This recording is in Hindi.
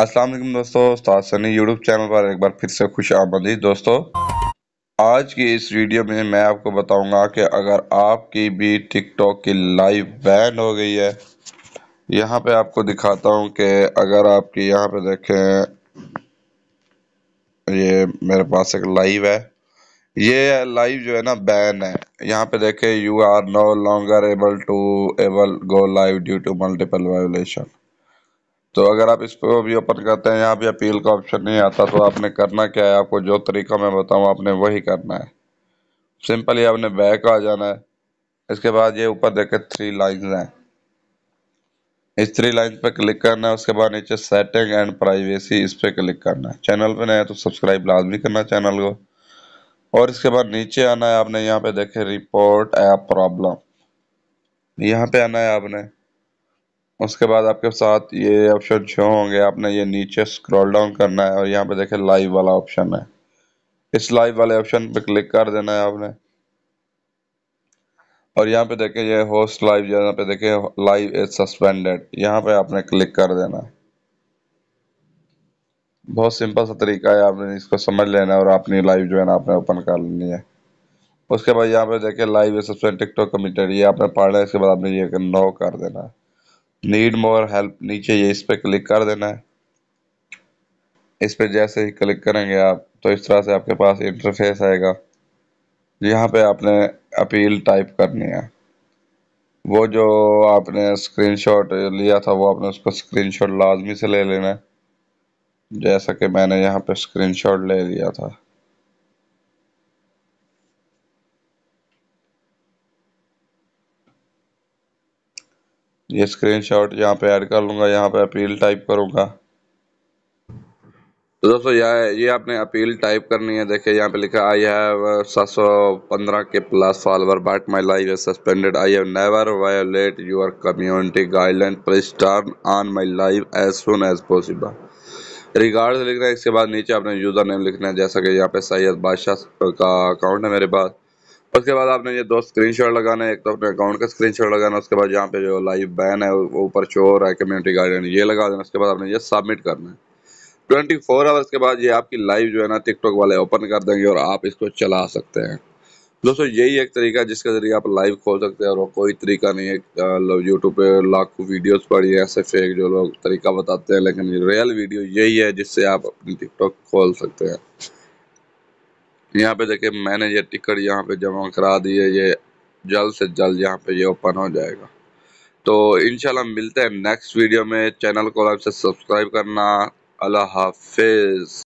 अस्सलाम वालेकुम दोस्तों उस्ताद सनी यूट्यूब चैनल पर एक बार फिर से खुश आमदी दोस्तों आज की इस वीडियो में मैं आपको बताऊंगा कि अगर आपकी भी टिकटॉक की लाइव बैन हो गई है यहाँ पे आपको दिखाता हूँ कि अगर आपकी यहाँ पे देखें ये मेरे पास एक लाइव है ये लाइव जो है ना बैन है यहाँ पे देखें you are no longer able to able go live due to multiple violation तो अगर आप इस पर भी ओपन करते हैं यहाँ भी अपील का ऑप्शन नहीं आता तो आपने करना क्या है आपको जो तरीका मैं बताऊँ आपने वही करना है सिंपली आपने बैक आ जाना है इसके बाद ये ऊपर देखे थ्री लाइन्स हैं इस थ्री लाइन पर क्लिक करना है उसके बाद नीचे सेटिंग एंड प्राइवेसी इस पर क्लिक करना है चैनल पर है तो सब्सक्राइब लाजमी करना चैनल को और इसके बाद नीचे आना है आपने यहाँ पे देखे रिपोर्ट ऐप प्रॉब्लम यहाँ पे आना है आपने उसके बाद आपके साथ ये ऑप्शन छो होंगे आपने ये नीचे स्क्रॉल डाउन करना है और यहाँ पे देखे लाइव वाला ऑप्शन है इस लाइव वाले ऑप्शन पे क्लिक कर देना है आपने और यहाँ पे देखे ये होस्ट लाइव यहाँ पे देखे लाइव इज सस्पेंडेड यहाँ पे आपने क्लिक कर देना है बहुत सिंपल सा तरीका है आपने इसको समझ लेना है और अपनी लाइव जो है ना आपने ओपन कर लेनी है उसके बाद यहाँ पे देखे live is suspend TikTok committed ये आपने पढ़ना है इसके बाद आपने ये नो कर देना है नीड मोर हेल्प नीचे ये इस पर क्लिक कर देना है इस पर जैसे ही क्लिक करेंगे आप तो इस तरह से आपके पास इंटरफेस आएगा यहाँ पे आपने अपील टाइप करनी है वो जो आपने स्क्रीनशॉट लिया था वो आपने उसको स्क्रीनशॉट लाजमी से ले लेना है जैसा कि मैंने यहाँ पे स्क्रीनशॉट ले लिया था ये स्क्रीनशॉट शॉट यहाँ पे ऐड कर लूंगा यहाँ पे अपील टाइप करूंगा तो दोस्तों यह ये आपने अपील टाइप करनी है देखिए यहाँ पे लिखा आई हैव पंद्रह K plus follower but my life is suspended I have never violate your community guideline please turn on my life as soon as possible regards लिखना है इसके बाद नीचे आपने यूज़र नेम लिखना है जैसा कि यहाँ पे सैयद बादशाह का अकाउंट है मेरे पास उसके बाद आपने ये दो स्क्रीनशॉट लगाने एक तो अपने अकाउंट का स्क्रीनशॉट लगाना उसके बाद यहाँ पे जो लाइव बैन है वो ऊपर चोर है कम्युनिटी गार्डन ये लगा देना उसके बाद आपने ये सबमिट करना है ट्वेंटी फोर आवर्स के बाद ये आपकी लाइव जो है ना टिकटॉक वाले ओपन कर देंगे और आप इसको चला सकते हैं दोस्तों यही एक तरीका है जिसके ज़रिए आप लाइव खोल सकते हैं और कोई तरीका नहीं है यूट्यूब पे लाखों वीडियोस पड़ी है ऐसे फेक जो लोग तरीका बताते हैं लेकिन रियल वीडियो यही है जिससे आप अपनी टिकटॉक खोल सकते हैं यहाँ पे देखिए मैंने ये टिकट यहाँ पे जमा करा दी है ये जल्द से जल्द यहाँ पे ये ओपन हो जाएगा तो इनशाला मिलते हैं नेक्स्ट वीडियो में चैनल को लाइक से सब्सक्राइब करना अल्लाह हाफिज़